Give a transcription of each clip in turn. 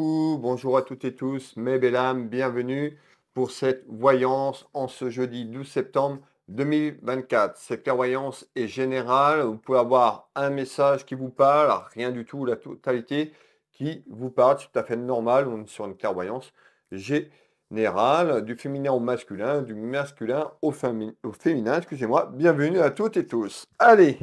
bonjour à toutes et tous, mes belles âmes, bienvenue pour cette voyance en ce jeudi 12 septembre 2024. Cette clairvoyance est générale, vous pouvez avoir un message qui vous parle, rien du tout, la totalité qui vous parle, c'est tout à fait normal, on est sur une clairvoyance générale, du féminin au masculin, du masculin au, féminin, au féminin, excusez-moi, bienvenue à toutes et tous. Allez,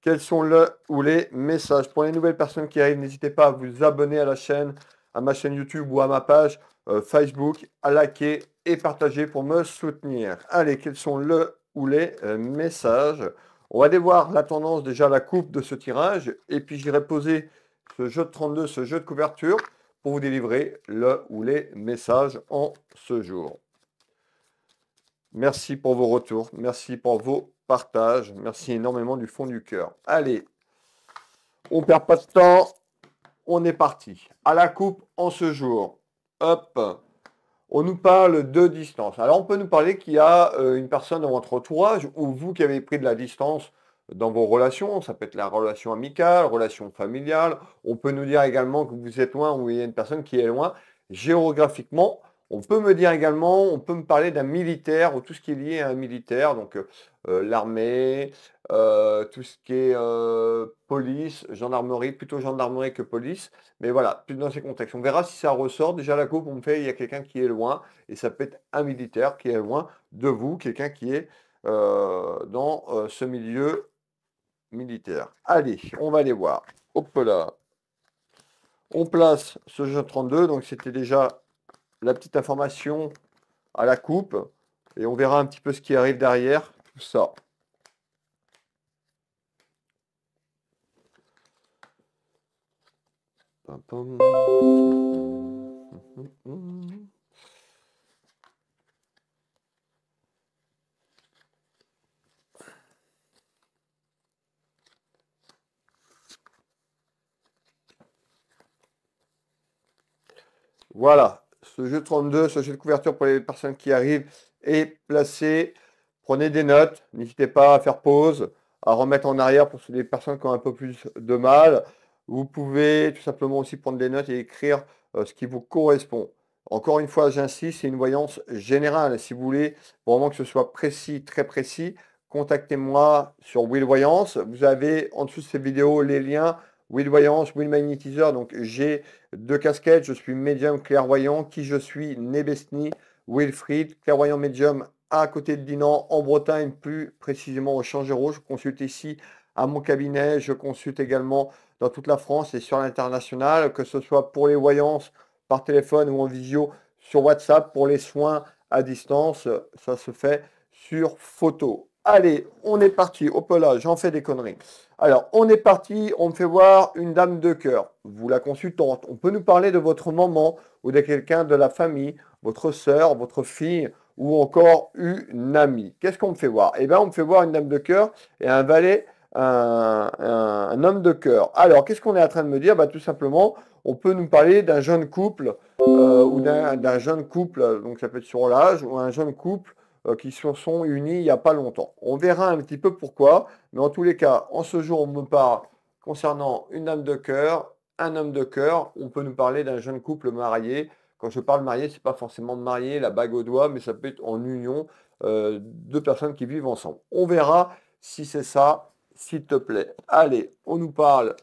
quels sont le ou les messages. Pour les nouvelles personnes qui arrivent, n'hésitez pas à vous abonner à la chaîne, à ma chaîne YouTube ou à ma page euh, Facebook, à liker et partager pour me soutenir. Allez, quels sont le ou les euh, messages On va aller la tendance déjà la coupe de ce tirage et puis j'irai poser ce jeu de 32, ce jeu de couverture pour vous délivrer le ou les messages en ce jour. Merci pour vos retours, merci pour vos partages, merci énormément du fond du cœur. Allez, on perd pas de temps, on est parti. À la coupe en ce jour. Hop. On nous parle de distance. Alors on peut nous parler qu'il y a euh, une personne dans votre entourage ou vous qui avez pris de la distance dans vos relations. Ça peut être la relation amicale, relation familiale. On peut nous dire également que vous êtes loin ou il y a une personne qui est loin géographiquement. On peut me dire également, on peut me parler d'un militaire ou tout ce qui est lié à un militaire, donc euh, l'armée, euh, tout ce qui est euh, police, gendarmerie, plutôt gendarmerie que police. Mais voilà, plus dans ces contextes. On verra si ça ressort. Déjà, la coupe, on me fait, il y a quelqu'un qui est loin, et ça peut être un militaire qui est loin de vous, quelqu'un qui est euh, dans ce milieu militaire. Allez, on va aller voir. Hop là. On place ce jeu 32, donc c'était déjà la petite information à la coupe, et on verra un petit peu ce qui arrive derrière, tout ça. Mhm, mhm. Voilà, ce jeu 32, ce jeu de couverture pour les personnes qui arrivent est placé. Prenez des notes, n'hésitez pas à faire pause, à remettre en arrière pour les personnes qui ont un peu plus de mal. Vous pouvez tout simplement aussi prendre des notes et écrire euh, ce qui vous correspond. Encore une fois, j'insiste, c'est une voyance générale. Si vous voulez vraiment que ce soit précis, très précis, contactez-moi sur Will Voyance. Vous avez en dessous de cette vidéo les liens Will Voyance, Will Magnétiseur. Donc j'ai deux casquettes. Je suis médium clairvoyant. Qui je suis Nebesni, Wilfried, clairvoyant médium à côté de Dinan, en Bretagne, plus précisément au Changero. Je consulte ici à mon cabinet. Je consulte également dans toute la France et sur l'international, que ce soit pour les voyances par téléphone ou en visio sur WhatsApp, pour les soins à distance, ça se fait sur photo. Allez, on est parti. Hop là, j'en fais des conneries. Alors, on est parti, on me fait voir une dame de cœur. Vous la consultante. On peut nous parler de votre maman ou de quelqu'un de la famille, votre soeur, votre fille ou encore une amie. Qu'est-ce qu'on me fait voir Eh bien, on me fait voir une dame de cœur et un valet un, homme de cœur. Alors, qu'est-ce qu'on est en train de me dire bah, Tout simplement, on peut nous parler d'un jeune couple euh, ou d'un jeune couple, donc ça peut être sur l'âge, ou un jeune couple euh, qui se sont unis il n'y a pas longtemps. On verra un petit peu pourquoi, mais en tous les cas, en ce jour, on me parle concernant une âme de cœur, un homme de cœur, on peut nous parler d'un jeune couple marié. Quand je parle marié, ce n'est pas forcément de marié, la bague au doigt, mais ça peut être en union, euh, deux personnes qui vivent ensemble. On verra si c'est ça s'il te plaît. Allez, on nous parle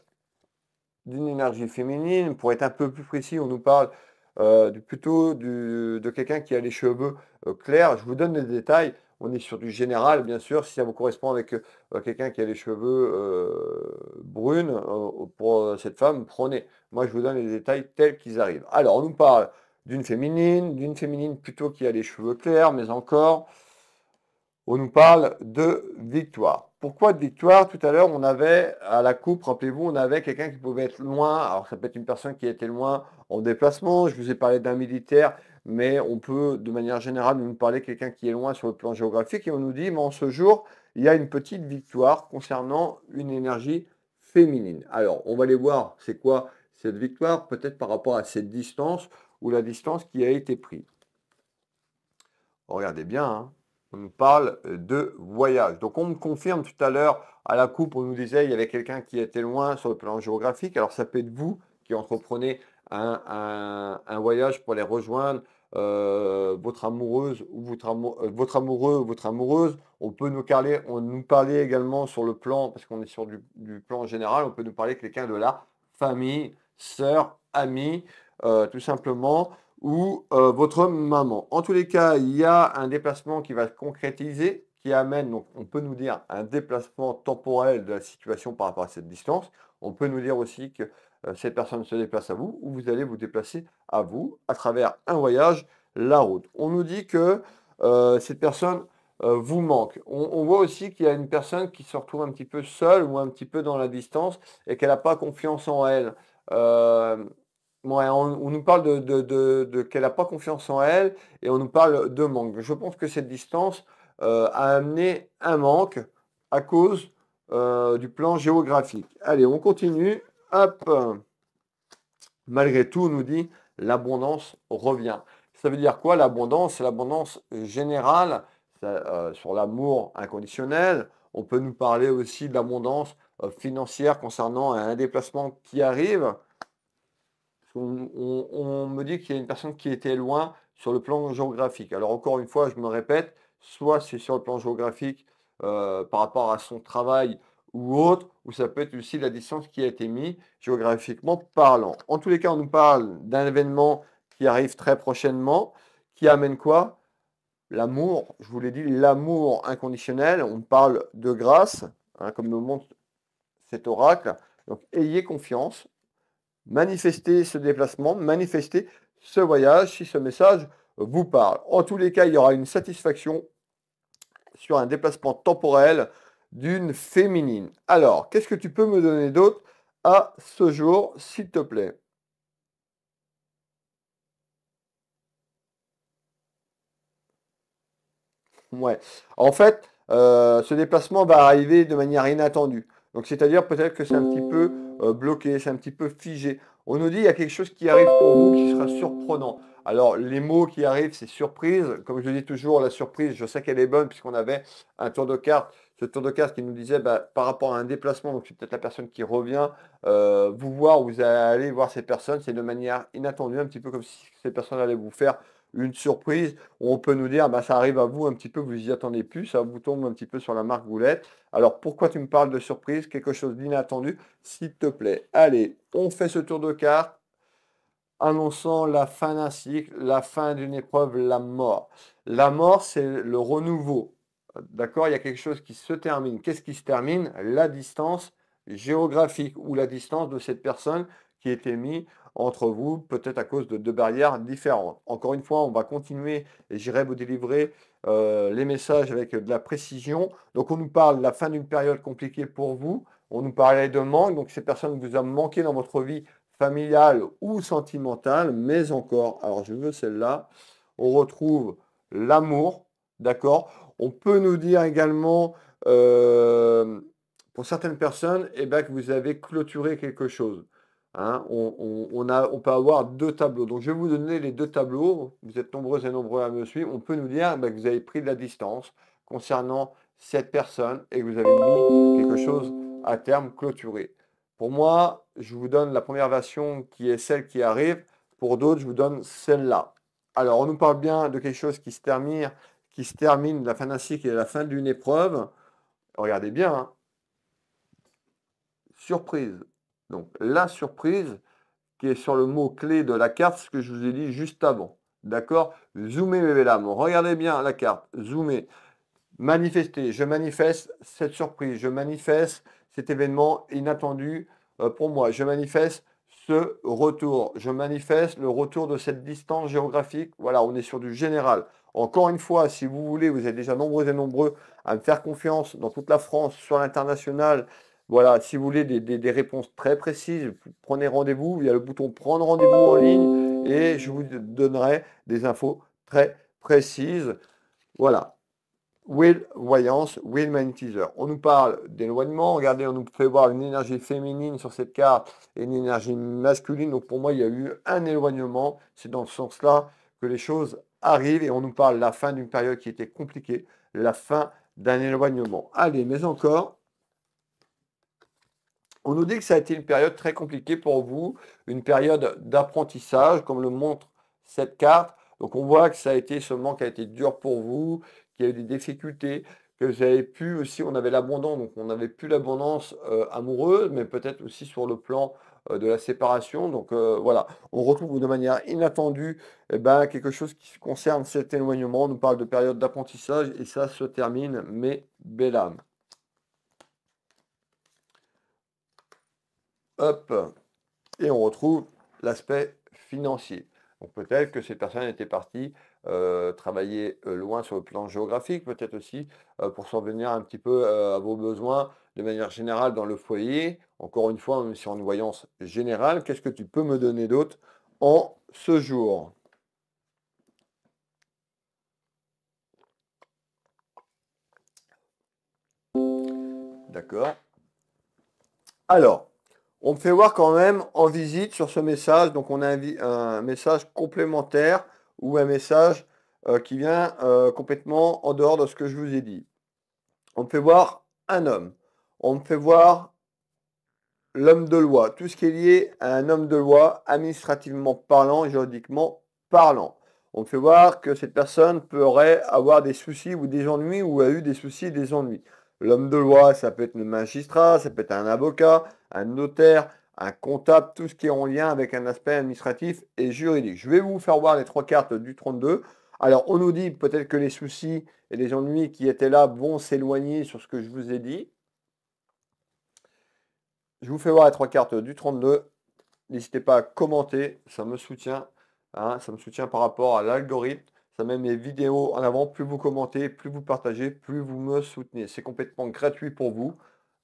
d'une énergie féminine. Pour être un peu plus précis, on nous parle euh, du, plutôt de quelqu'un qui a les cheveux euh, clairs. Je vous donne les détails. On est sur du général, bien sûr. Si ça vous correspond avec euh, quelqu'un qui a les cheveux brunes, pour cette femme, prenez. Moi, je vous donne les détails tels qu'ils arrivent. Alors, on nous parle d'une féminine, d'une féminine plutôt qui a les cheveux clairs, mais encore, on nous parle de victoire pourquoi de victoire Tout à l'heure, on avait à la coupe, rappelez-vous, on avait quelqu'un qui pouvait être loin. Alors ça peut être une personne qui était loin en déplacement. Je vous ai parlé d'un militaire, mais on peut de manière générale nous parler de quelqu'un qui est loin sur le plan géographique. Et on nous dit, mais en ce jour, il y a une petite victoire concernant une énergie féminine. Alors, on va les voir, c'est quoi cette victoire Peut-être par rapport à cette distance ou la distance qui a été prise. Regardez bien, hein on nous parle euh, de voyage. Donc on me confirme tout à l'heure à la coupe, on nous disait il y avait quelqu'un qui était loin sur le plan géographique. Alors ça peut être vous qui entreprenez un, voyage pour les rejoindre. Euh, votre amoureuse ou votre, euh, votre amoureux ou votre amoureuse. On peut nous, parler, on nous parler également sur le plan, parce qu'on est sur du, plan général, on peut nous parler quelqu'un de la famille, sœur, ami, tout simplement ou euh, votre maman. En tous les cas, il y a un déplacement qui va se concrétiser, qui amène, donc on peut nous dire, un déplacement temporel de la situation par rapport à cette distance. On peut nous dire aussi que euh, cette personne se déplace à vous, ou vous allez vous déplacer à vous à travers un voyage, la route. On nous dit que euh, cette personne vous manque. On, on voit aussi qu'il y a une personne qui se retrouve un petit peu seule ou un petit peu dans la distance et qu'elle n'a pas confiance en elle on, nous parle de, qu'elle n'a pas confiance en elle et on nous parle de manque. Je pense que cette distance euh, a amené un manque à cause euh, du plan géographique. Allez, on continue. Malgré tout, on nous dit l'abondance revient. Ça veut dire quoi l'abondance C'est l'abondance générale euh, sur l'amour inconditionnel. On peut nous parler aussi de l'abondance financière concernant un déplacement qui arrive on, me dit qu'il y a une personne qui était loin sur le plan géographique. Alors encore une fois, je me répète, soit c'est sur le plan géographique euh, par rapport à son travail ou autre, ou ça peut être aussi la distance qui a été mise géographiquement parlant. En tous les cas, on nous parle d'un événement qui arrive très prochainement, qui amène quoi L'amour, je vous l'ai dit, l'amour inconditionnel, on parle de grâce, hein, comme nous montre cet oracle. Donc ayez confiance, manifester ce déplacement, manifester ce voyage si ce message vous parle. En tous les cas, il y aura une satisfaction sur un déplacement temporel d'une féminine. Alors, qu'est-ce que tu peux me donner d'autre à ce jour, s'il te plaît Ouais. En fait, euh, ce déplacement va arriver de manière inattendue. Donc, c'est-à-dire peut-être que c'est un petit peu euh, bloqué, c'est un petit peu figé. On nous dit il y a quelque chose qui arrive pour vous qui sera surprenant. Alors les mots qui arrivent, c'est surprise. Comme je le dis toujours, la surprise, je sais qu'elle est bonne puisqu'on avait un tour de carte. Ce tour de carte qui nous disait bah, par rapport à un déplacement, donc c'est peut-être la personne qui revient, euh, vous voir, vous allez voir ces personnes, c'est de manière inattendue, un petit peu comme si ces personnes allaient vous faire une surprise on peut nous dire bah, ça arrive à vous un petit peu, vous y attendez plus, ça vous tombe un petit peu sur la marque goulette. Alors pourquoi tu me parles de surprise, quelque chose d'inattendu, s'il te plaît. Allez, on fait ce tour de cartes annonçant la fin d'un cycle, la fin d'une épreuve, la mort. La mort, c'est le renouveau. D'accord Il y a quelque chose qui se termine. Qu'est-ce qui se termine La distance géographique ou la distance de cette personne qui était mis entre vous, peut-être à cause de deux barrières différentes. Encore une fois, on va continuer et j'irai vous délivrer euh, les messages avec de la précision. Donc on nous parle la fin d'une période compliquée pour vous, on nous parlait de manque, donc ces personnes vous ont manqué dans votre vie familiale ou sentimentale, mais encore, alors je veux celle-là, on retrouve l'amour, d'accord On peut nous dire également... Euh, pour certaines personnes, et eh ben, que vous avez clôturé quelque chose. Hein, on, peut avoir deux tableaux. Donc je vais vous donner les deux tableaux. Vous êtes nombreux et nombreux à me suivre. On peut nous dire bah, que vous avez pris de la distance concernant cette personne et que vous avez mis quelque chose à terme clôturé. Pour moi, je vous donne la première version qui est celle qui arrive. Pour d'autres, je vous donne celle-là. Alors, on nous parle bien de quelque chose qui se termine, qui se termine la fin d'un cycle et la fin d'une épreuve. Regardez bien. Hein. Surprise donc la surprise qui est sur le mot-clé de la carte, ce que je vous ai dit juste avant. D'accord Zoomez mes regardez bien la carte, zoomez. Manifestez, je manifeste cette surprise, je manifeste cet événement inattendu euh, pour moi, je manifeste ce retour, je manifeste le retour de cette distance géographique. Voilà, on est sur du général. Encore une fois, si vous voulez, vous êtes déjà nombreux et nombreux à me faire confiance dans toute la France, sur l'international, voilà, si vous voulez des, réponses très précises, prenez rendez-vous. Il y a le bouton prendre rendez-vous en ligne et je vous donnerai des infos très précises. Voilà. Will Voyance, Will Magnetizer. On nous parle d'éloignement. Regardez, on nous fait voir une énergie féminine sur cette carte et une énergie masculine. Donc pour moi, il y a eu un éloignement. C'est dans ce sens-là que les choses arrivent et on nous parle de la fin d'une période qui était compliquée, la fin d'un éloignement. Allez, mais encore, on nous dit que ça a été une période très compliquée pour vous, une période d'apprentissage, comme le montre cette carte. Donc on voit que ça a été ce qui a été dur pour vous, qu'il y a eu des difficultés, que vous avez pu aussi, on avait l'abondance, donc on n'avait plus l'abondance euh, amoureuse, mais peut-être aussi sur le plan euh, de la séparation. Donc euh, voilà, on retrouve de manière inattendue eh ben, quelque chose qui concerne cet éloignement. On nous parle de période d'apprentissage et ça se termine, mais belle âme. Et on retrouve l'aspect financier. Donc peut-être que ces personnes étaient parties euh, travailler euh, loin sur le plan géographique, peut-être aussi euh, pour s'en venir un petit peu à vos besoins de manière générale dans le foyer. Encore une fois, même si en une voyance générale, qu'est-ce que tu peux me donner d'autre en ce jour D'accord. Alors, on me fait voir quand même en visite sur ce message, donc on a un, message complémentaire ou un message euh, qui vient euh, complètement en dehors de ce que je vous ai dit. On me fait voir un homme, on me fait voir l'homme de loi, tout ce qui est lié à un homme de loi administrativement parlant, juridiquement parlant. On me fait voir que cette personne pourrait avoir des soucis ou des ennuis ou a eu des soucis et des ennuis. L'homme de loi, ça peut être le magistrat, ça peut être un avocat, un notaire, un comptable, tout ce qui est en lien avec un aspect administratif et juridique. Je vais vous faire voir les trois cartes du 32. Alors, on nous dit peut-être que les soucis et les ennuis qui étaient là vont s'éloigner sur ce que je vous ai dit. Je vous fais voir les trois cartes du 32. N'hésitez pas à commenter, ça me soutient. Hein, ça me soutient par rapport à l'algorithme. Ça met mes vidéos en avant. Plus vous commentez, plus vous partagez, plus vous me soutenez. C'est complètement gratuit pour vous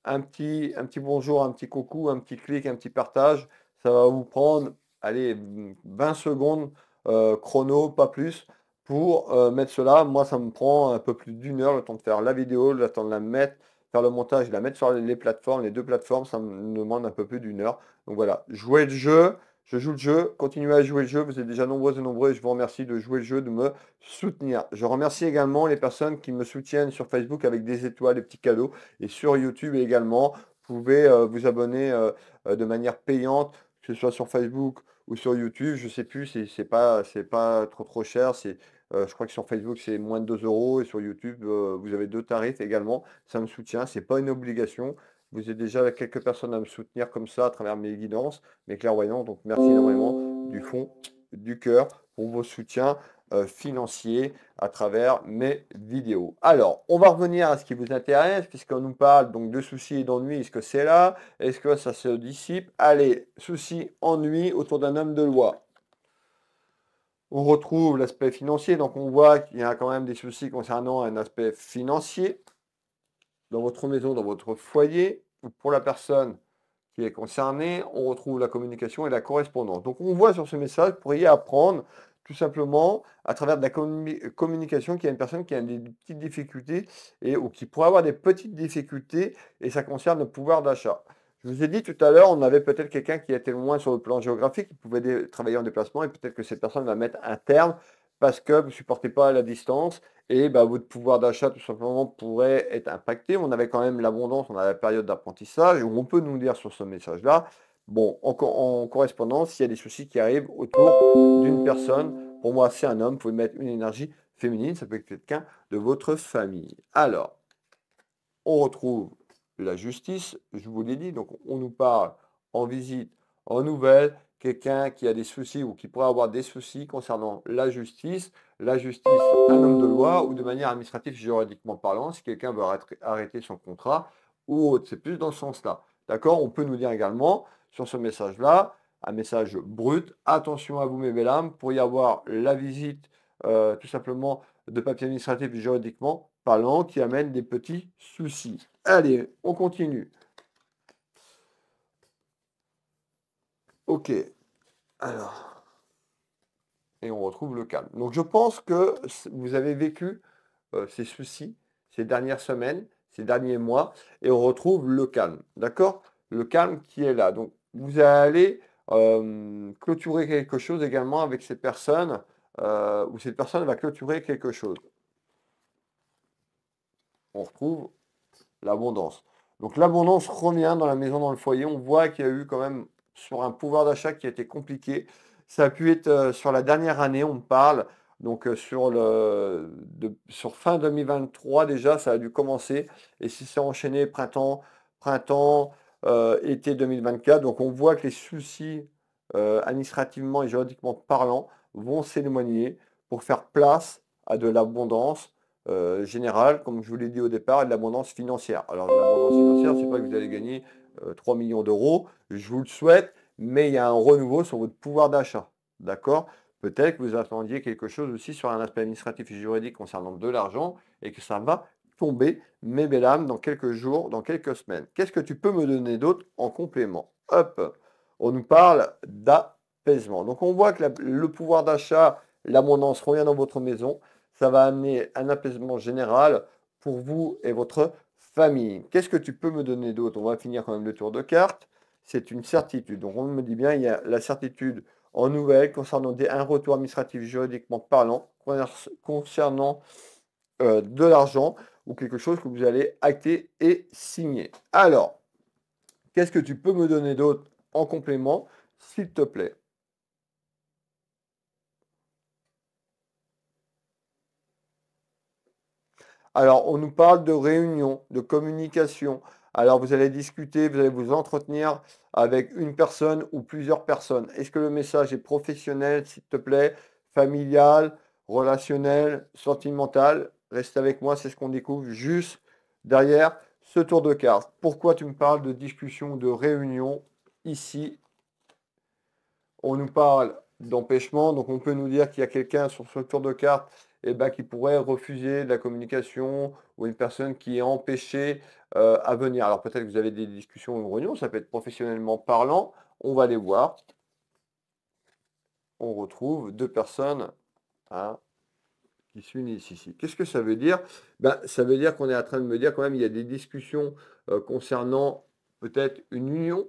un petit, un petit bonjour, un petit coucou, un petit clic, un petit partage. Ça va vous prendre, allez, 20 secondes euh, chrono, pas plus, pour euh, mettre cela. Moi, ça me prend un peu plus d'une heure le temps de faire la vidéo, le temps de la mettre, faire le montage, la mettre sur les plateformes, les deux plateformes, ça me demande un peu plus d'une heure. Donc voilà, jouer le jeu, je joue le jeu, continuez à jouer le jeu, vous êtes déjà nombreux et nombreux et je vous remercie de jouer le jeu, de me soutenir. Je remercie également les personnes qui me soutiennent sur Facebook avec des étoiles, des petits cadeaux et sur YouTube également. Vous pouvez euh, vous abonner euh, euh, de manière payante, que ce soit sur Facebook ou sur YouTube, je sais plus, c'est pas, pas trop trop cher, c'est je crois que sur Facebook, c'est moins de 2 euros et sur YouTube, vous avez deux tarifs également. Ça me soutient, c'est pas une obligation. Vous êtes déjà quelques personnes à me soutenir comme ça à travers mes guidances, mes clairvoyants. Donc merci énormément du fond du cœur pour vos soutiens euh, financiers à travers mes vidéos. Alors, on va revenir à ce qui vous intéresse, puisqu'on nous parle donc de soucis et d'ennuis. Est-ce que c'est là Est-ce que ça se dissipe Allez, soucis, ennuis autour d'un homme de loi. On retrouve l'aspect financier, donc on voit qu'il y a quand même des soucis concernant un aspect financier dans votre maison, dans votre foyer, pour la personne qui est concernée, on retrouve la communication et la correspondance. Donc on voit sur ce message, vous pourriez apprendre tout simplement à travers de la communication qu'il y a une personne qui a des petites difficultés et, ou qui pourrait avoir des petites difficultés et ça concerne le pouvoir d'achat. Je vous ai dit tout à l'heure, on avait peut-être quelqu'un qui était loin sur le plan géographique, qui pouvait travailler en déplacement et peut-être que cette personne va mettre un terme parce que vous ne supportez pas la distance et bah, votre pouvoir d'achat tout simplement pourrait être impacté. On avait quand même l'abondance, on a la période d'apprentissage où on peut nous dire sur ce message-là, bon, en, correspondance, s'il y a des soucis qui arrivent autour d'une personne, pour moi c'est un homme, vous pouvez mettre une énergie féminine, ça peut être quelqu'un de votre famille. Alors, on retrouve la justice, je vous l'ai dit, donc on nous parle en visite, en nouvelles, quelqu'un qui a des soucis ou qui pourrait avoir des soucis concernant la justice, la justice, un homme de loi ou de manière administrative juridiquement parlant, si quelqu'un veut arrêter son contrat ou autre. C'est plus dans ce sens-là. D'accord On peut nous dire également sur ce message-là, un message brut, attention à vous mes belles pour y avoir la visite euh, tout simplement de papier administratif juridiquement parlant qui amène des petits soucis. Allez, on continue. Ok. Alors. Et on retrouve le calme. Donc je pense que vous avez vécu euh, ces soucis ces dernières semaines, ces derniers mois, et on retrouve le calme. D'accord Le calme qui est là. Donc vous allez euh, clôturer quelque chose également avec ces personnes, euh, ou cette personne va clôturer quelque chose. On retrouve l'abondance. Donc l'abondance revient dans la maison, dans le foyer. On voit qu'il y a eu quand même sur un pouvoir d'achat qui a été compliqué. Ça a pu être euh, sur la dernière année, on parle. Donc euh, sur, le, sur fin 2023 déjà, ça a dû commencer. Et si c'est enchaîné printemps, printemps, euh, été 2024, donc on voit que les soucis administrativement et juridiquement parlant vont s'éloigner pour faire place à de l'abondance générale, comme je vous l'ai dit au départ, et de l'abondance financière. Alors l'abondance financière, c'est pas que vous allez gagner 3 euh, millions d'euros, je vous le souhaite, mais il y a un renouveau sur votre pouvoir d'achat. D'accord Peut-être que vous attendiez quelque chose aussi sur un aspect administratif et juridique concernant de l'argent et que ça va tomber, belles-âmes, dans quelques jours, dans quelques semaines. Qu'est-ce que tu peux me donner d'autre en complément Hop, on nous parle d'apaisement. Donc on voit que le pouvoir d'achat, l'abondance revient dans votre maison. Ça va amener un apaisement général pour vous et votre famille. Qu'est-ce que tu peux me donner d'autre On va finir quand même le tour de cartes. C'est une certitude. Donc on me dit bien, il y a la certitude en nouvelle concernant des, un retour administratif juridiquement parlant, concernant euh, de l'argent ou quelque chose que vous allez acter et signer. Alors, qu'est-ce que tu peux me donner d'autre en complément, s'il te plaît Alors, on nous parle de réunion, de communication. Alors, vous allez discuter, vous allez vous entretenir avec une personne ou plusieurs personnes. Est-ce que le message est professionnel, s'il te plaît, familial, relationnel, sentimental Reste avec moi, c'est ce qu'on découvre juste derrière ce tour de cartes. Pourquoi tu me parles de discussion, de réunion ici On nous parle d'empêchement, donc on peut nous dire qu'il y a quelqu'un sur ce tour de carte et ben, qui pourrait refuser de la communication ou une personne qui est empêchée euh, à venir. Alors peut-être que vous avez des discussions ou une réunion, ça peut être professionnellement parlant, on va les voir. On retrouve deux personnes hein, qui s'unissent ici. Qu'est-ce que ça veut dire ben, Ça veut dire qu'on est en train de me dire quand même, il y a des discussions euh, concernant peut-être une union,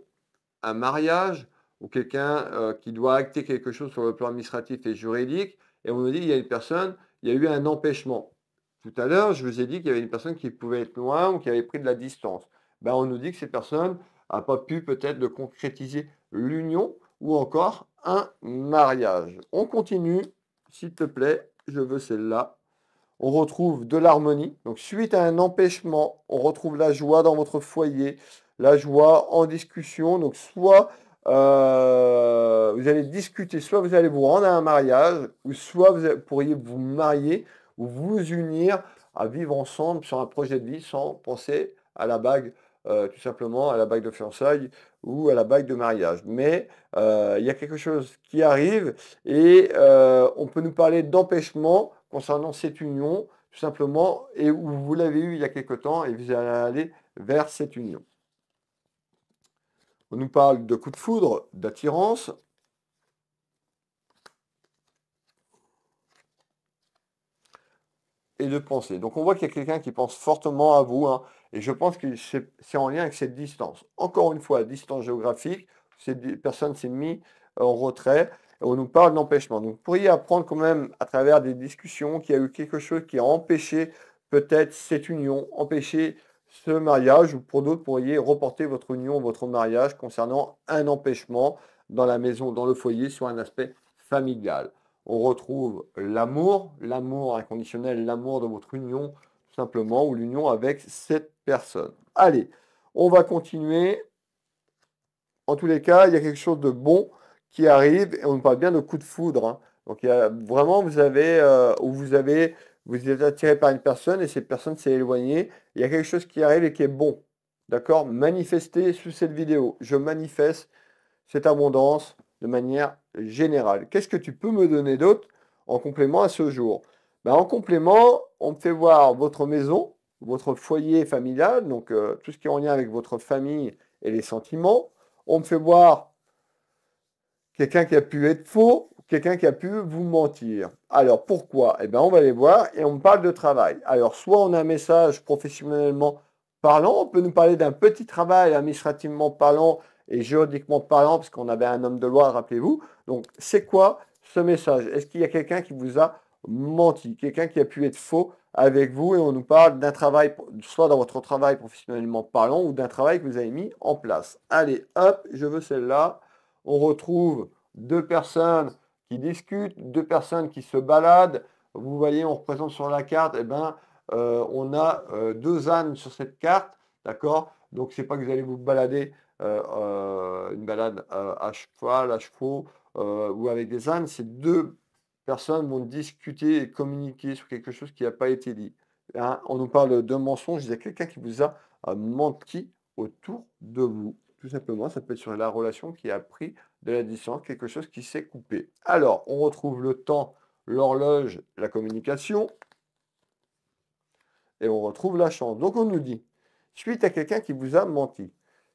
un mariage, ou quelqu'un euh, qui doit acter quelque chose sur le plan administratif et juridique, et on me dit il y a une personne il y a eu un empêchement. Tout à l'heure, je vous ai dit qu'il y avait une personne qui pouvait être loin ou qui avait pris de la distance. Ben, on nous dit que cette personne n'a pas pu peut-être de concrétiser l'union ou encore un mariage. On continue, s'il te plaît, je veux celle-là. On retrouve de l'harmonie. Donc suite à un empêchement, on retrouve la joie dans votre foyer, la joie en discussion. Donc soit euh, vous allez discuter, soit vous allez vous rendre à un mariage, ou soit vous pourriez vous marier ou vous unir à vivre ensemble sur un projet de vie sans penser à la bague, euh, tout simplement à la bague de fiançailles ou à la bague de mariage. Mais euh, il y a quelque chose qui arrive et on peut nous parler d'empêchement concernant cette union, tout simplement, et où vous l'avez eu il y a quelque temps et vous allez aller vers cette union. On nous parle de coup de foudre, d'attirance. et de penser. Donc on voit qu'il y a quelqu'un qui pense fortement à vous, hein. et je pense que c'est en lien avec cette distance. Encore une fois, distance géographique, cette personne s'est mise en retrait, et on nous parle d'empêchement. Donc vous pourriez apprendre quand même à travers des discussions qu'il y a eu quelque chose qui a empêché peut-être cette union, empêché ce mariage ou pour d'autres pourriez reporter votre union, votre mariage concernant un empêchement dans la maison, dans le foyer sur un aspect familial. On retrouve l'amour, l'amour inconditionnel, l'amour de votre union simplement ou l'union avec cette personne. Allez, on va continuer. En tous les cas, il y a quelque chose de bon qui arrive et on parle bien de coup de foudre. Hein. Donc il y vraiment vous avez euh, vous avez vous êtes attiré par une personne et cette personne s'est éloignée, il y a quelque chose qui arrive et qui est bon. D'accord Manifestez sous cette vidéo. Je manifeste cette abondance de manière générale. Qu'est-ce que tu peux me donner d'autre en complément à ce jour ben, En complément, on me fait voir votre maison, votre foyer familial, donc euh, tout ce qui est en lien avec votre famille et les sentiments. On me fait voir quelqu'un qui a pu être faux, quelqu'un qui a pu vous mentir. Alors pourquoi Eh bien, on va les voir et on parle de travail. Alors, soit on a un message professionnellement parlant, on peut nous parler d'un petit travail administrativement parlant et juridiquement parlant, parce qu'on avait un homme de loi, rappelez-vous. Donc, c'est quoi ce message Est-ce qu'il y a quelqu'un qui vous a menti, quelqu'un qui a pu être faux avec vous et on nous parle d'un travail, soit dans votre travail professionnellement parlant ou d'un travail que vous avez mis en place. Allez, hop, je veux celle-là. On retrouve deux personnes qui discutent, deux personnes qui se baladent. Vous voyez, on représente sur la carte, et eh ben, euh, on a euh, deux ânes sur cette carte, d'accord Donc, c'est pas que vous allez vous balader euh, une balade à cheval, à chevaux ou avec des ânes. Ces deux personnes vont discuter et communiquer sur quelque chose qui n'a pas été dit. Hein, on nous parle de mensonges il y a quelqu'un qui vous a menti autour de vous. Tout simplement, ça peut être sur la relation qui a pris de la distance, quelque chose qui s'est coupé. Alors, on retrouve le temps, l'horloge, la communication, et on retrouve la chance. Donc, on nous dit, suite à quelqu'un qui vous a menti,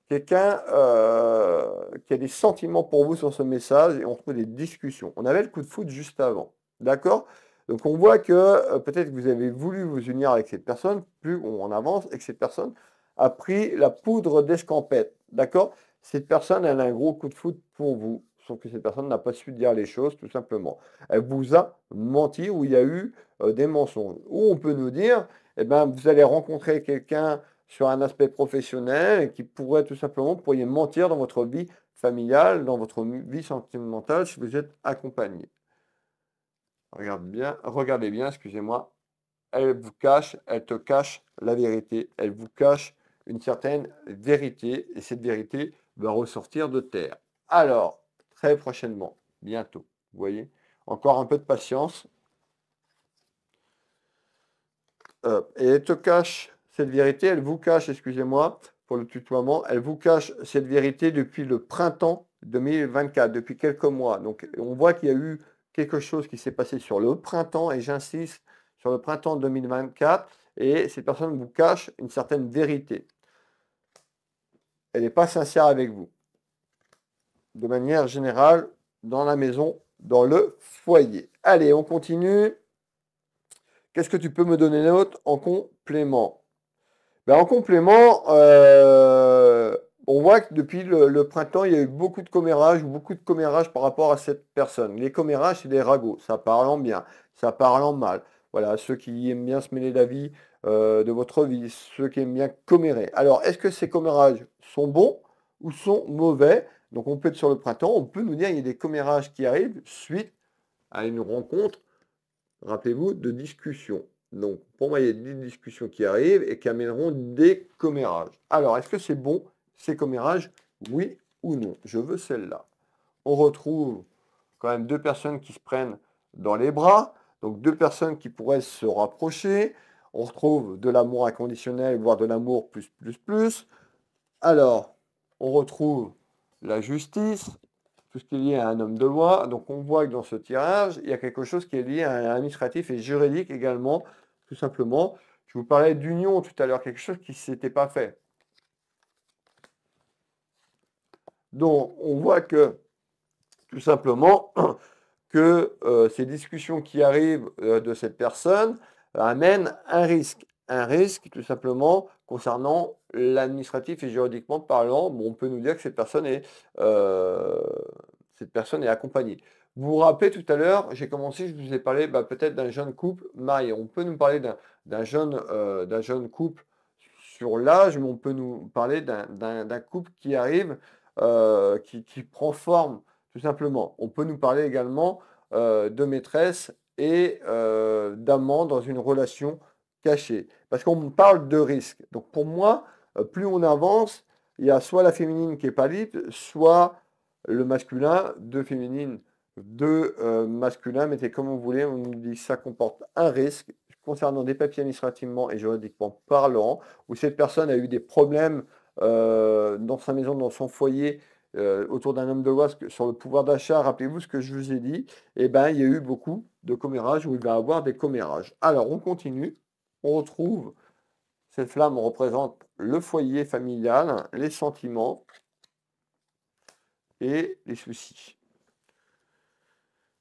quelqu'un euh, qui a des sentiments pour vous sur ce message, et on retrouve des discussions. On avait le coup de foot juste avant, d'accord donc on voit que euh, peut-être que vous avez voulu vous unir avec cette personne, plus on avance et que cette personne a pris la poudre d'escampette. D'accord cette personne, elle a un gros coup de foot pour vous. Sauf que cette personne n'a pas su dire les choses, tout simplement. Elle vous a menti ou il y a eu euh, des mensonges. Ou on peut nous dire, eh ben, vous allez rencontrer quelqu'un sur un aspect professionnel qui pourrait tout simplement, vous pourriez mentir dans votre vie familiale, dans votre vie sentimentale si vous êtes accompagné. Regarde bien, regardez bien, excusez-moi. Elle vous cache, elle te cache la vérité. Elle vous cache une certaine vérité. Et cette vérité, va ressortir de terre. Alors, très prochainement, bientôt, vous voyez, encore un peu de patience. et elle te cache cette vérité, elle vous cache, excusez-moi pour le tutoiement, elle vous cache cette vérité depuis le printemps 2024, depuis quelques mois. Donc on voit qu'il y a eu quelque chose qui s'est passé sur le printemps, et j'insiste, sur le printemps 2024, et ces personnes vous cachent une certaine vérité elle n'est pas sincère avec vous. De manière générale, dans la maison, dans le foyer. Allez, on continue. Qu'est-ce que tu peux me donner d'autre en complément ben, En complément, euh, on voit que depuis le, printemps, il y a eu beaucoup de commérages ou beaucoup de commérages par rapport à cette personne. Les commérages, c'est des ragots. Ça parle en bien, ça parle en mal. Voilà, ceux qui aiment bien se mêler d'avis euh, de votre vie, ceux qui aiment bien commérer. Alors, est-ce que ces commérages sont bons ou sont mauvais Donc, on peut être sur le printemps, on peut nous dire qu'il y a des commérages qui arrivent suite à une rencontre, rappelez-vous, de discussion. Donc, pour moi, il y a des discussions qui arrivent et qui amèneront des commérages. Alors, est-ce que c'est bon ces commérages Oui ou non Je veux celle-là. On retrouve quand même deux personnes qui se prennent dans les bras, donc deux personnes qui pourraient se rapprocher, on retrouve de l'amour inconditionnel, voire de l'amour plus, plus, plus. Alors, on retrouve la justice, tout ce qui est lié à un homme de loi. Donc, on voit que dans ce tirage, il y a quelque chose qui est lié à un administratif et juridique également, tout simplement. Je vous parlais d'union tout à l'heure, quelque chose qui ne s'était pas fait. Donc, on voit que, tout simplement, que euh, ces discussions qui arrivent euh, de cette personne, amène un risque. Un risque tout simplement concernant l'administratif et juridiquement parlant, on peut nous dire que cette personne est, euh, cette personne est accompagnée. Vous vous rappelez tout à l'heure, j'ai commencé, je vous ai parlé bah, peut-être d'un jeune couple marié. On peut nous parler d'un jeune, euh, jeune couple sur l'âge, mais on peut nous parler d'un couple qui arrive, euh, qui, prend forme, tout simplement. On peut nous parler également euh, de maîtresse et euh, d'amant dans une relation cachée. Parce qu'on parle de risque. Donc pour moi, euh, plus on avance, il y a soit la féminine qui est pas soit le masculin, deux féminines, deux euh, masculins, mettez comme vous voulez, on nous dit que ça comporte un risque concernant des papiers administrativement et juridiquement parlant, où cette personne a eu des problèmes euh, dans sa maison, dans son foyer, euh, autour d'un homme de loi sur le pouvoir d'achat, rappelez-vous ce que je vous ai dit, et eh ben il y a eu beaucoup de commérage où il va avoir des commérages. Alors, on continue. On retrouve, cette flamme représente le foyer familial, les sentiments et les soucis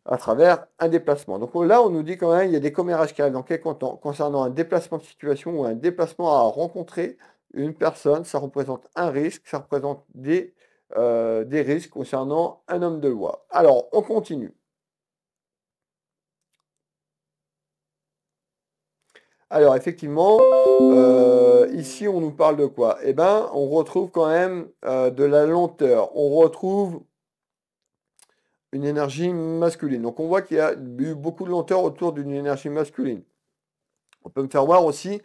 à travers un déplacement. Donc là, on nous dit quand même, il y a des commérages qui arrivent dans quelques temps concernant un déplacement de situation ou un déplacement à rencontrer une personne, ça représente un risque, ça représente des, euh, des risques concernant un homme de loi. Alors, on continue. Alors effectivement, euh, ici on nous parle de quoi Eh bien, on retrouve quand même euh, de la lenteur. On retrouve une énergie masculine. Donc on voit qu'il y a eu beaucoup de lenteur autour d'une énergie masculine. On peut me faire voir aussi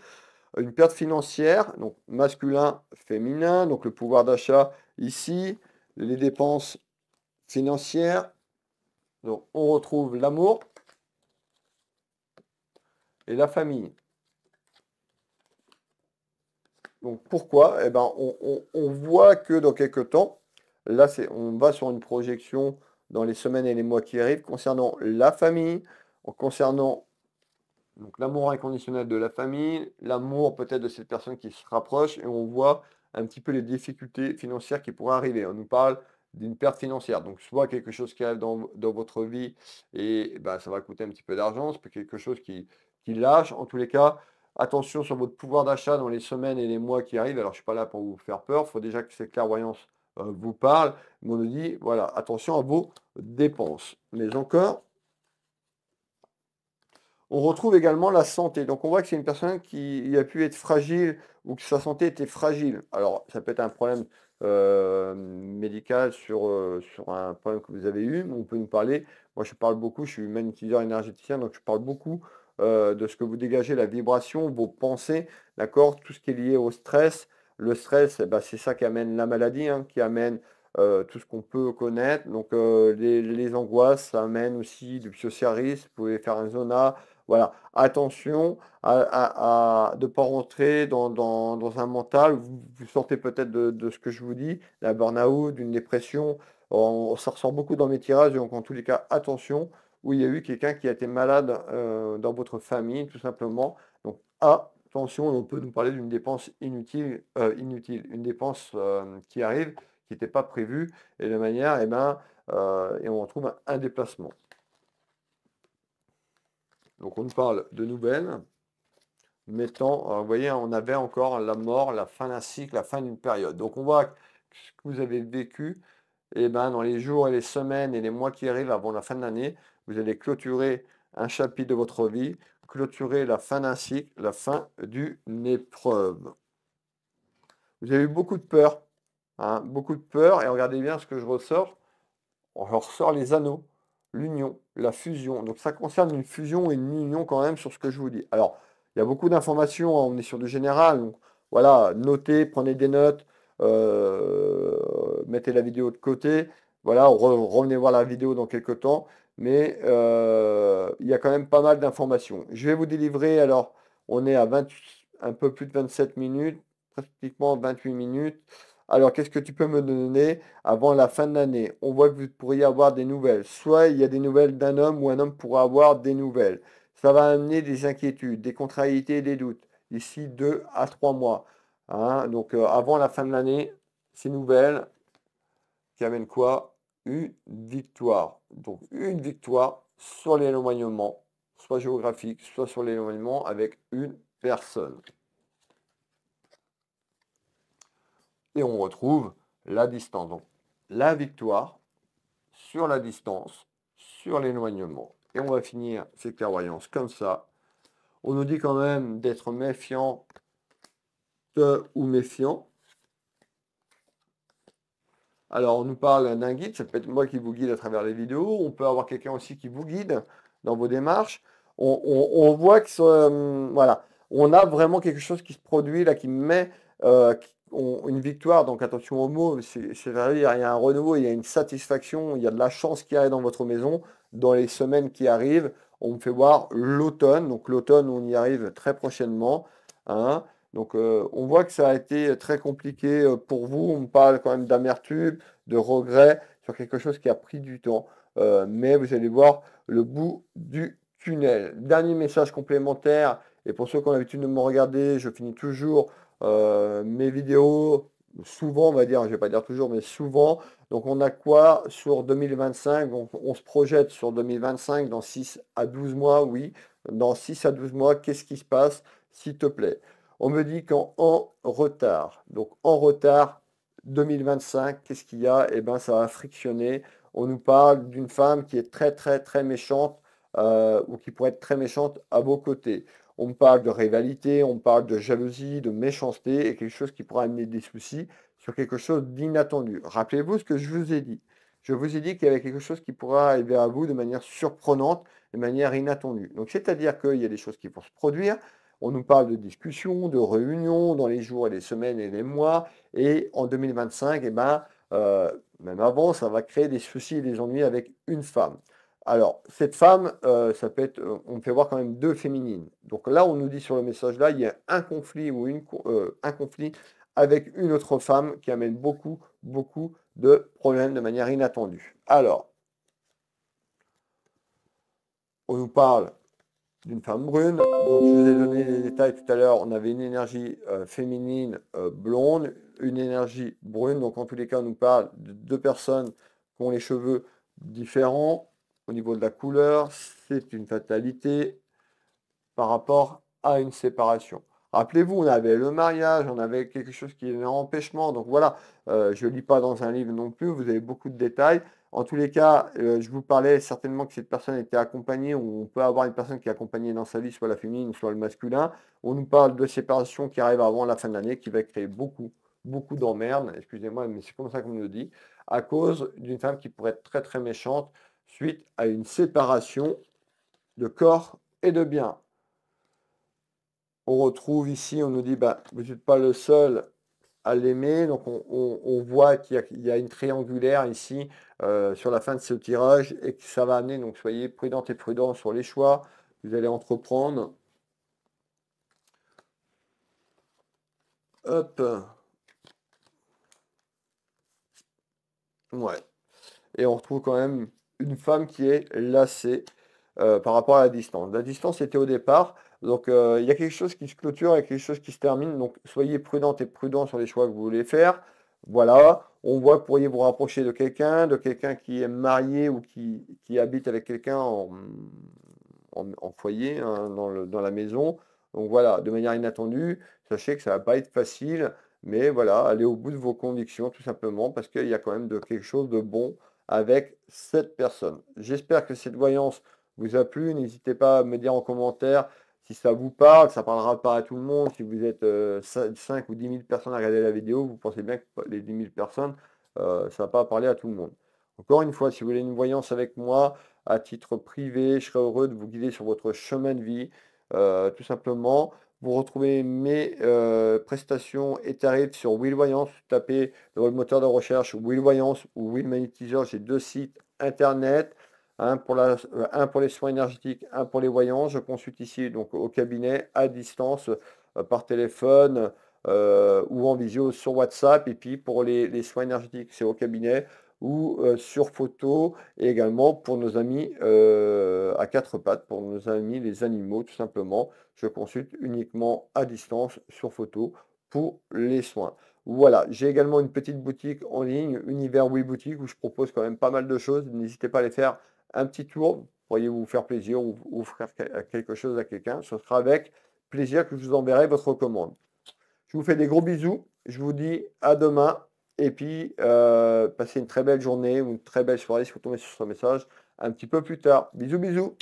une perte financière, donc masculin, féminin, donc le pouvoir d'achat ici, les dépenses financières. Donc on retrouve l'amour et la famille. Donc pourquoi eh ben, on, voit que dans quelques temps, là on va sur une projection dans les semaines et les mois qui arrivent concernant la famille, concernant donc l'amour inconditionnel de la famille, l'amour peut-être de cette personne qui se rapproche, et on voit un petit peu les difficultés financières qui pourraient arriver. On nous parle d'une perte financière. Donc soit quelque chose qui arrive dans, votre vie et bah, ça va coûter un petit peu d'argent, c'est quelque chose qui lâche. En tous les cas, Attention sur votre pouvoir d'achat dans les semaines et les mois qui arrivent. Alors, je ne suis pas là pour vous faire peur. Il faut déjà que cette clairvoyance euh, vous parle. Mais on nous dit, voilà, attention à vos dépenses. Mais encore, on retrouve également la santé. Donc, on voit que c'est une personne qui a pu être fragile ou que sa santé était fragile. Alors, ça peut être un problème euh, médical sur, euh, sur un problème que vous avez eu. on peut nous parler. Moi, je parle beaucoup. Je suis humain utilisateur énergéticien. Donc, je parle beaucoup euh, de ce que vous dégagez, la vibration, vos pensées, d'accord, tout ce qui est lié au stress. Le stress, eh ben, c'est ça qui amène la maladie, hein, qui amène euh, tout ce qu'on peut connaître. Donc euh, les, angoisses, ça amène aussi du psoriasis, vous pouvez faire un zona. Voilà, attention à, de ne pas rentrer dans, un mental. Vous, sortez peut-être de, ce que je vous dis, d'un burn-out, d'une dépression. On, ça ressort beaucoup dans mes tirages, donc en tous les cas, attention où il y a eu quelqu'un qui a été malade euh, dans votre famille, tout simplement. Donc attention, on peut nous parler d'une dépense inutile, euh, inutile, une dépense euh, qui arrive, qui n'était pas prévue, et de manière, eh ben, et on retrouve un, déplacement. Donc on nous parle de nouvelles, mettant, vous voyez, on avait encore la mort, la fin d'un cycle, la fin d'une période. Donc on voit ce que vous avez vécu, et eh ben, dans les jours et les semaines et les mois qui arrivent avant la fin de l'année, vous allez clôturer un chapitre de votre vie, clôturer la fin d'un cycle, la fin d'une épreuve. Vous avez eu beaucoup de peur, hein, beaucoup de peur, et regardez bien ce que je ressors. On ressort les anneaux, l'union, la fusion. Donc ça concerne une fusion et une union quand même sur ce que je vous dis. Alors, il y a beaucoup d'informations, hein, on est sur du général, donc voilà, notez, prenez des notes, euh, mettez la vidéo de côté. Voilà, revenez voir la vidéo dans quelques temps. Mais euh, il y a quand même pas mal d'informations. Je vais vous délivrer, alors on est à un peu plus de 27 minutes, pratiquement 28 minutes. Alors, qu'est-ce que tu peux me donner avant la fin de l'année On voit que vous pourriez avoir des nouvelles. Soit il y a des nouvelles d'un homme ou un homme pourra avoir des nouvelles. Ça va amener des inquiétudes, des contrariétés et des doutes Ici, deux à trois mois. Hein, donc euh, avant la fin de l'année, ces nouvelles qui amènent quoi Une victoire. Donc une victoire sur l'éloignement, soit géographique, soit sur l'éloignement avec une personne. Et on retrouve la distance. Donc la victoire sur la distance, sur l'éloignement. Et on va finir ces clairvoyances comme ça. On nous dit quand même d'être méfiant ou méfiant. Alors, on nous parle d'un guide, ça peut être moi qui vous guide à travers les vidéos, on peut avoir quelqu'un aussi qui vous guide dans vos démarches. On, voit que euh, voilà, on a vraiment quelque chose qui se produit là, qui met euh, une victoire. Donc attention aux mots, c'est-à-dire il y a un renouveau, il y a une satisfaction, il y a de la chance qui arrive dans votre maison dans les semaines qui arrivent. On me fait voir l'automne, donc l'automne on y arrive très prochainement. Hein. Donc euh, on voit que ça a été euh, très compliqué euh, pour vous. On parle quand même d'amertume, de regret sur quelque chose qui a pris du temps. mais vous allez voir le bout du tunnel. Dernier message complémentaire, et pour ceux qui ont l'habitude de me regarder, je finis toujours mes vidéos, souvent on va dire, je ne vais pas dire toujours, mais souvent. Donc on a quoi sur 2025 on se projette sur 2025 dans 6 à 12 mois, oui. Dans 6 à 12 mois, qu'est-ce qui se passe, s'il te plaît on me dit qu'en en retard, donc en retard 2025, qu'est-ce qu'il y a Eh bien, ça va frictionner. On nous parle d'une femme qui est très, très, très méchante euh, ou qui pourrait être très méchante à vos côtés. On parle de rivalité, on parle de jalousie, de méchanceté et quelque chose qui pourra amener des soucis sur quelque chose d'inattendu. Rappelez-vous ce que je vous ai dit. Je vous ai dit qu'il y avait quelque chose qui pourra arriver à vous de manière surprenante, de manière inattendue. Donc, c'est-à-dire qu'il y a des choses qui vont se produire, on nous parle de discussions, de réunions dans les jours et les semaines et les mois. Et en 2025, et eh ben, euh, même avant, ça va créer des soucis et des ennuis avec une femme. Alors, cette femme, euh, ça peut être, euh, on peut voir quand même deux féminines. Donc là, on nous dit sur le message là, il y a un conflit ou une, un conflit avec une autre femme qui amène beaucoup, beaucoup de problèmes de manière inattendue. Alors, on nous parle d'une femme brune. Donc, je vous ai donné les détails tout à l'heure. On avait une énergie euh, féminine euh, blonde, une énergie brune. Donc, en tous les cas, on nous parle de deux personnes qui ont les cheveux différents au niveau de la couleur. C'est une fatalité par rapport à une séparation. Rappelez-vous, on avait le mariage, on avait quelque chose qui est un empêchement. Donc voilà, euh, je ne lis pas dans un livre non plus, vous avez beaucoup de détails. En tous les cas, euh, je vous parlais certainement que cette personne était accompagnée, ou on peut avoir une personne qui est accompagnée dans sa vie, soit la féminine, soit le masculin. On nous parle de séparation qui arrive avant la fin de l'année, qui va créer beaucoup, beaucoup d'emmerdes, excusez-moi, mais c'est comme ça qu'on nous dit, à cause d'une femme qui pourrait être très très méchante suite à une séparation de corps et de biens. On retrouve ici, on nous dit, bah, vous n'êtes pas le seul l'aimer. Donc on, voit qu'il y, a une triangulaire ici euh, sur la fin de ce tirage et que ça va amener, donc soyez prudente et prudent sur les choix que vous allez entreprendre. Hop. Ouais. Et on retrouve quand même une femme qui est lassée euh, par rapport à la distance. La distance était au départ donc euh, il y a quelque chose qui se clôture, il quelque chose qui se termine. Donc soyez prudente et prudent sur les choix que vous voulez faire. Voilà, on voit que vous pourriez vous rapprocher de quelqu'un, de quelqu'un qui est marié ou qui, habite avec quelqu'un en, foyer, hein, dans, la maison. Donc voilà, de manière inattendue, sachez que ça ne va pas être facile, mais voilà, allez au bout de vos convictions tout simplement, parce qu'il y a quand même de, quelque chose de bon avec cette personne. J'espère que cette voyance vous a plu. N'hésitez pas à me dire en commentaire si ça vous parle, ça parlera pas à tout le monde. Si vous êtes 5 euh, ou 10 mille personnes à regarder la vidéo, vous pensez bien que les 10 000 personnes, euh, ça va pas parler à tout le monde. Encore une fois, si vous voulez une voyance avec moi, à titre privé, je serai heureux de vous guider sur votre chemin de vie. Euh, tout simplement, vous retrouvez mes prestations et tarifs sur Will Voyance. Tapez dans le moteur de recherche Will Voyance ou Will Magnetizer. J'ai deux sites internet un hein, pour, euh, un pour, les soins énergétiques, un pour les voyants. Je consulte ici donc au cabinet, à distance, euh, par téléphone euh, ou en visio sur WhatsApp. Et puis pour les, soins énergétiques, c'est au cabinet ou sur photo et également pour nos amis à quatre pattes, pour nos amis les animaux tout simplement. Je consulte uniquement à distance sur photo pour les soins. Voilà, j'ai également une petite boutique en ligne, Univers Oui Boutique, où je propose quand même pas mal de choses. N'hésitez pas à les faire un petit tour, pourriez-vous faire plaisir ou, faire euh, quelque chose à quelqu'un. Ce sera avec plaisir que je vous enverrai votre commande. Je vous fais des gros bisous. Je vous dis à demain. Et puis, euh, passez une très belle journée ou une très belle soirée si vous tombez sur ce message un petit peu plus tard. Bisous, bisous.